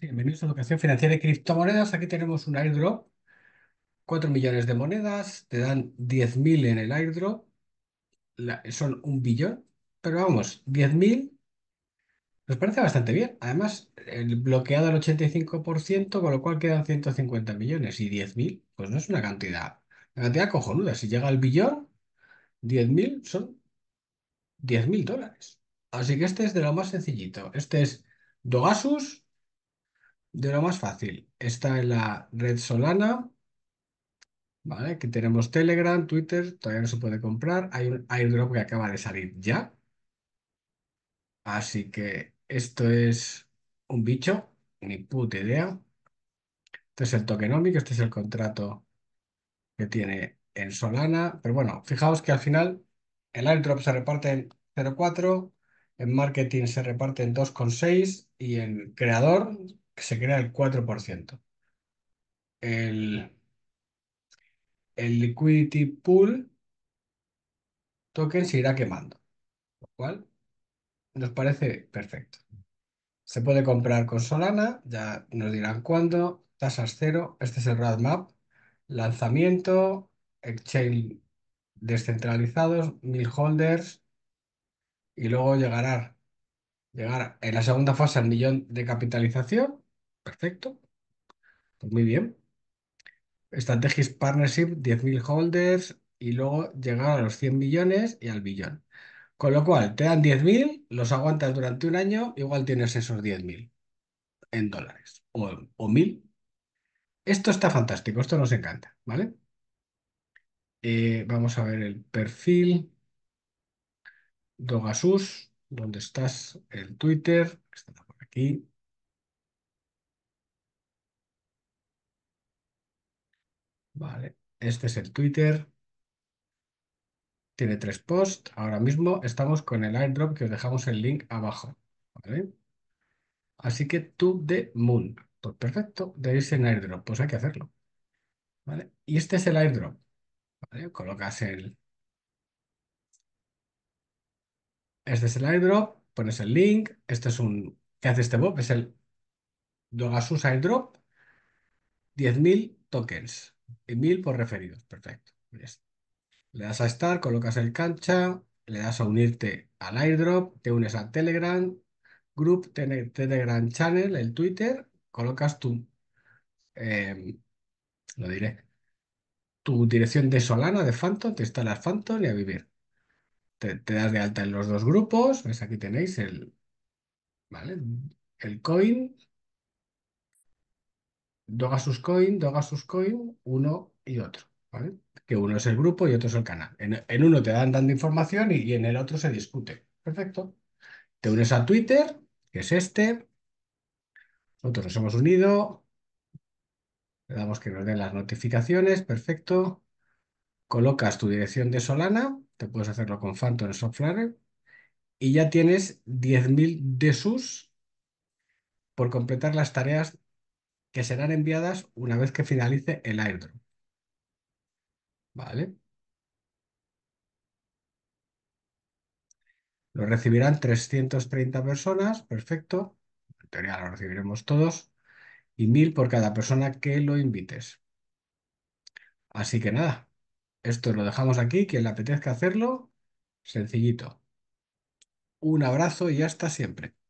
Bienvenidos a Educación Financiera de Criptomonedas. Aquí tenemos un airdrop. 4 millones de monedas, te dan 10.000 en el airdrop, son un billón, pero vamos, 10.000 nos parece bastante bien. Además, el bloqueado al 85%, con lo cual quedan 150 millones y 10.000, pues no es una cantidad, una cantidad cojonuda. Si llega al billón, 10.000 son 10.000 dólares. Así que este es de lo más sencillito. Este es Dogasus, de lo más fácil. Está en la red Solana, ¿vale? Aquí tenemos Telegram, Twitter, todavía no se puede comprar. Hay un airdrop que acaba de salir ya. Así que esto es un bicho, ni puta idea. Este es el tokenomic, este es el contrato que tiene en Solana. Pero bueno, fijaos que al final el airdrop se reparte en 0.4, en marketing se reparte en 2.6 y en creador que se crea el 4%. El, el liquidity pool token se irá quemando, lo cual nos parece perfecto. Se puede comprar con Solana, ya nos dirán cuándo, tasas cero, este es el roadmap, lanzamiento, exchange descentralizados, mil holders y luego llegará, llegar en la segunda fase al millón de capitalización Perfecto. Pues muy bien. estrategias Partnership, 10.000 holders y luego llegar a los 100 millones y al billón. Con lo cual, te dan 10.000, los aguantas durante un año, igual tienes esos 10.000 en dólares o, 1.000. Esto está fantástico, esto nos encanta, ¿vale? Eh, vamos a ver el perfil. Dogasus, ¿dónde estás? El Twitter, está por aquí. Vale, este es el Twitter. Tiene tres posts. Ahora mismo estamos con el airdrop que os dejamos el link abajo. Así que to the moon. Pues perfecto, debéis en airdrop. Pues hay que hacerlo. ¿Vale? Y este es el airdrop. ¿Vale? Colocas el... Este es el airdrop, pones el link. Este es un... ¿Qué hace este Bob? Es el Dogasus airdrop. 10.000 tokens mil por referidos, perfecto. Le das a estar, colocas el cancha, le das a unirte al airdrop, te unes al Telegram, Group, Telegram Channel, el Twitter, colocas tu, em, lo diré, tu dirección de Solana, de Phantom, te instalas Phantom y a vivir. Te, te das de alta en los dos grupos, ves aquí tenéis el, ¿vale? El coin, Dogasus Coin, Dogasus Coin, uno y otro. Que uno es el grupo y otro es el canal. En, uno te dan dando información y, en el otro se discute. Perfecto. Te unes a Twitter, que es este. Nosotros nos hemos unido. Le damos que nos den las notificaciones. Perfecto. Colocas tu dirección de Solana. Te puedes hacerlo con Phantom en Y ya tienes 10.000 de sus por completar las tareas que serán enviadas una vez que finalice el airdrop. ¿Vale? Lo recibirán 330 personas, perfecto. En teoría lo recibiremos todos. Y 1000 por cada persona que lo invites. Así que nada, esto lo dejamos aquí. Quien le apetezca hacerlo, sencillito. Un abrazo y hasta siempre.